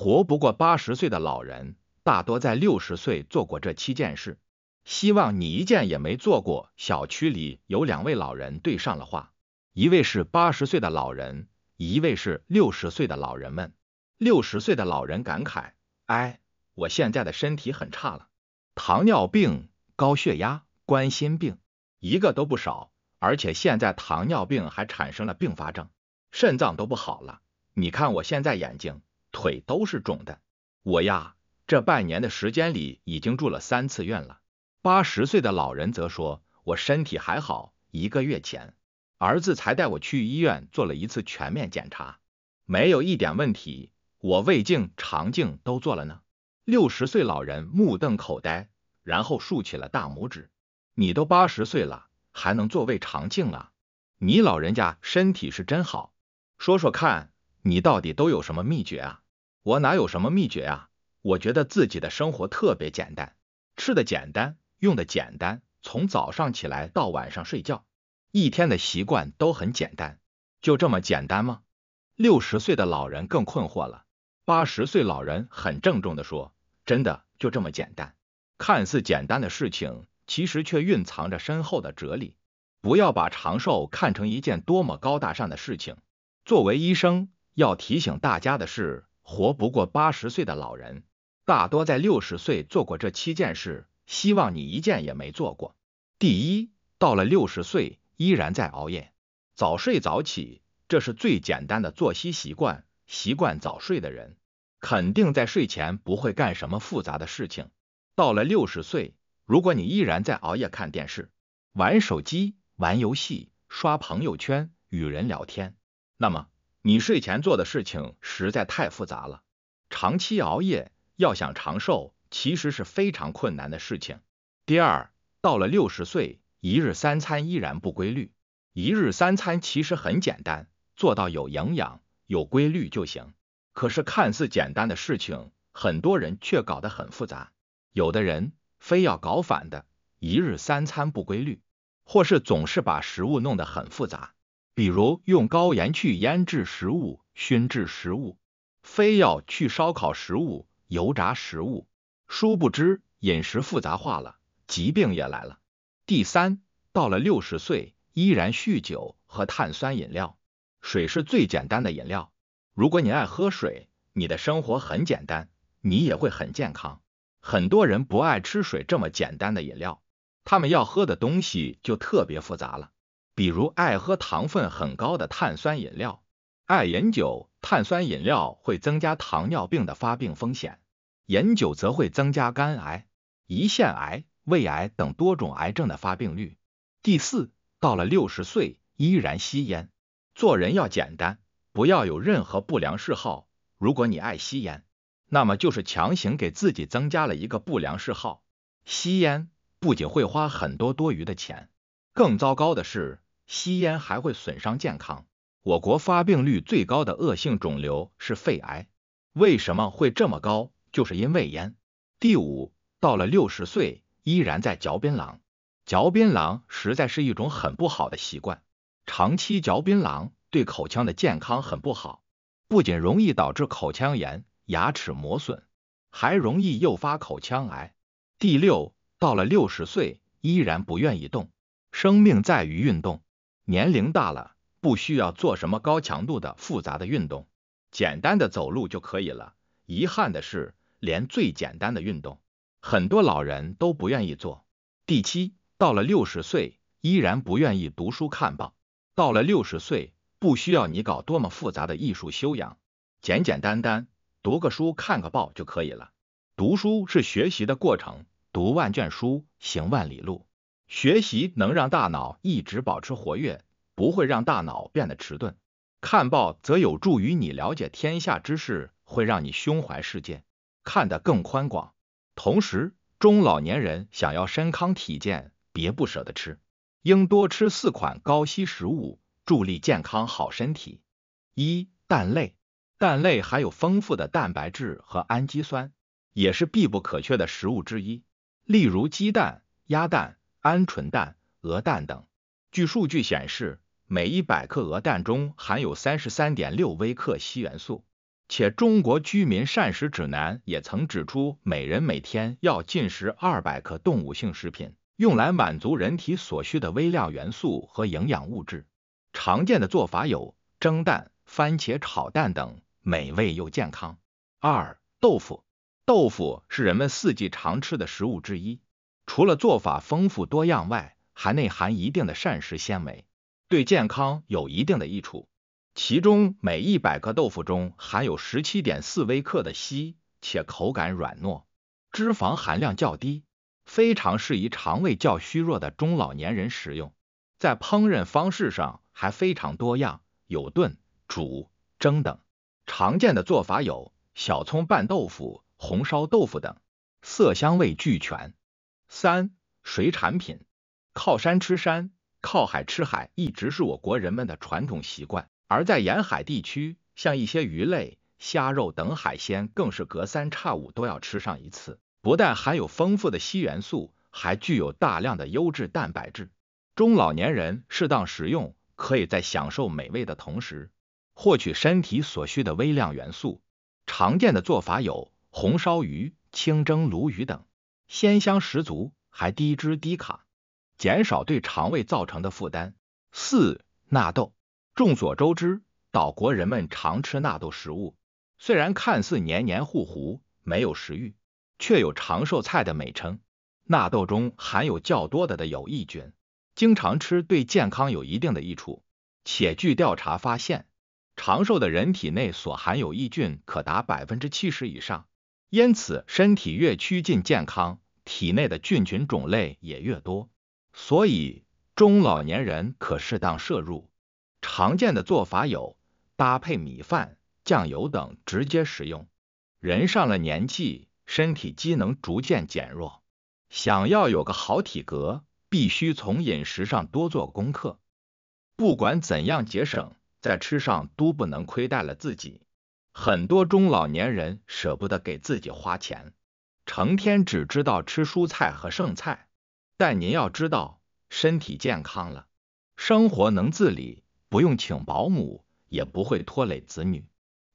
活不过八十岁的老人，大多在六十岁做过这七件事。希望你一件也没做过。小区里有两位老人对上了话，一位是八十岁的老人，一位是六十岁的老人们。六十岁的老人感慨：“哎，我现在的身体很差了，糖尿病、高血压、冠心病，一个都不少。而且现在糖尿病还产生了并发症，肾脏都不好了。你看我现在眼睛。”腿都是肿的，我呀，这半年的时间里已经住了三次院了。八十岁的老人则说：“我身体还好，一个月前儿子才带我去医院做了一次全面检查，没有一点问题。我胃镜、肠镜都做了呢。”六十岁老人目瞪口呆，然后竖起了大拇指：“你都八十岁了，还能做胃肠镜了？你老人家身体是真好，说说看。”你到底都有什么秘诀啊？我哪有什么秘诀啊？我觉得自己的生活特别简单，吃的简单，用的简单，从早上起来到晚上睡觉，一天的习惯都很简单，就这么简单吗？六十岁的老人更困惑了。八十岁老人很郑重的说：“真的就这么简单？看似简单的事情，其实却蕴藏着深厚的哲理。不要把长寿看成一件多么高大上的事情。作为医生。”要提醒大家的是，活不过八十岁的老人，大多在六十岁做过这七件事。希望你一件也没做过。第一，到了六十岁依然在熬夜，早睡早起，这是最简单的作息习惯。习惯早睡的人，肯定在睡前不会干什么复杂的事情。到了六十岁，如果你依然在熬夜看电视、玩手机、玩游戏、刷朋友圈、与人聊天，那么。你睡前做的事情实在太复杂了，长期熬夜要想长寿，其实是非常困难的事情。第二，到了六十岁，一日三餐依然不规律。一日三餐其实很简单，做到有营养、有规律就行。可是看似简单的事情，很多人却搞得很复杂。有的人非要搞反的，一日三餐不规律，或是总是把食物弄得很复杂。比如用高盐去腌制食物、熏制食物，非要去烧烤食物、油炸食物，殊不知饮食复杂化了，疾病也来了。第三，到了六十岁，依然酗酒和碳酸饮料，水是最简单的饮料。如果你爱喝水，你的生活很简单，你也会很健康。很多人不爱吃水这么简单的饮料，他们要喝的东西就特别复杂了。比如爱喝糖分很高的碳酸饮料，爱饮酒，碳酸饮料会增加糖尿病的发病风险，饮酒则会增加肝癌、胰腺癌、胃癌等多种癌症的发病率。第四，到了六十岁依然吸烟，做人要简单，不要有任何不良嗜好。如果你爱吸烟，那么就是强行给自己增加了一个不良嗜好。吸烟不仅会花很多多余的钱，更糟糕的是。吸烟还会损伤健康。我国发病率最高的恶性肿瘤是肺癌，为什么会这么高？就是因为烟。第五，到了六十岁依然在嚼槟榔，嚼槟榔实在是一种很不好的习惯。长期嚼槟榔对口腔的健康很不好，不仅容易导致口腔炎、牙齿磨损，还容易诱发口腔癌。第六，到了六十岁依然不愿意动，生命在于运动。年龄大了，不需要做什么高强度的复杂的运动，简单的走路就可以了。遗憾的是，连最简单的运动，很多老人都不愿意做。第七，到了六十岁，依然不愿意读书看报。到了六十岁，不需要你搞多么复杂的艺术修养，简简单单读个书、看个报就可以了。读书是学习的过程，读万卷书，行万里路。学习能让大脑一直保持活跃。不会让大脑变得迟钝，看报则有助于你了解天下之事，会让你胸怀世界，看得更宽广。同时，中老年人想要身康体健，别不舍得吃，应多吃四款高硒食物，助力健康好身体。一、蛋类，蛋类含有丰富的蛋白质和氨基酸，也是必不可缺的食物之一，例如鸡蛋、鸭蛋、鹌鹑蛋、鹅蛋等。据数据显示。每一百克鹅蛋中含有三十三点六微克硒元素，且中国居民膳食指南也曾指出，每人每天要进食二百克动物性食品，用来满足人体所需的微量元素和营养物质。常见的做法有蒸蛋、番茄炒蛋等，美味又健康。二、豆腐，豆腐是人们四季常吃的食物之一，除了做法丰富多样外，还内含一定的膳食纤维。对健康有一定的益处，其中每一百克豆腐中含有十七点四微克的硒，且口感软糯，脂肪含量较低，非常适宜肠胃较虚弱的中老年人食用。在烹饪方式上还非常多样，有炖、煮、蒸等，常见的做法有小葱拌豆腐、红烧豆腐等，色香味俱全。三、水产品靠山吃山。靠海吃海一直是我国人们的传统习惯，而在沿海地区，像一些鱼类、虾肉等海鲜更是隔三差五都要吃上一次。不但含有丰富的硒元素，还具有大量的优质蛋白质。中老年人适当食用，可以在享受美味的同时，获取身体所需的微量元素。常见的做法有红烧鱼、清蒸鲈鱼等，鲜香十足，还低脂低卡。减少对肠胃造成的负担。四纳豆，众所周知，岛国人们常吃纳豆食物，虽然看似黏黏糊糊，没有食欲，却有长寿菜的美称。纳豆中含有较多的的有益菌，经常吃对健康有一定的益处。且据调查发现，长寿的人体内所含有益菌可达百分之七十以上，因此身体越趋近健康，体内的菌群种类也越多。所以，中老年人可适当摄入。常见的做法有搭配米饭、酱油等直接食用。人上了年纪，身体机能逐渐减弱，想要有个好体格，必须从饮食上多做功课。不管怎样节省，在吃上都不能亏待了自己。很多中老年人舍不得给自己花钱，成天只知道吃蔬菜和剩菜。但您要知道，身体健康了，生活能自理，不用请保姆，也不会拖累子女，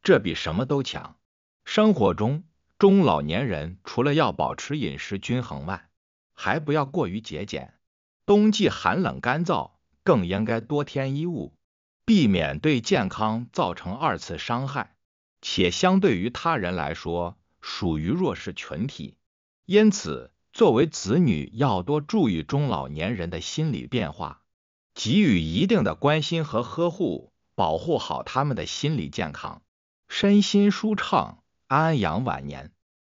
这比什么都强。生活中，中老年人除了要保持饮食均衡外，还不要过于节俭。冬季寒冷干燥，更应该多添衣物，避免对健康造成二次伤害。且相对于他人来说，属于弱势群体，因此。作为子女，要多注意中老年人的心理变化，给予一定的关心和呵护，保护好他们的心理健康，身心舒畅，安养晚年。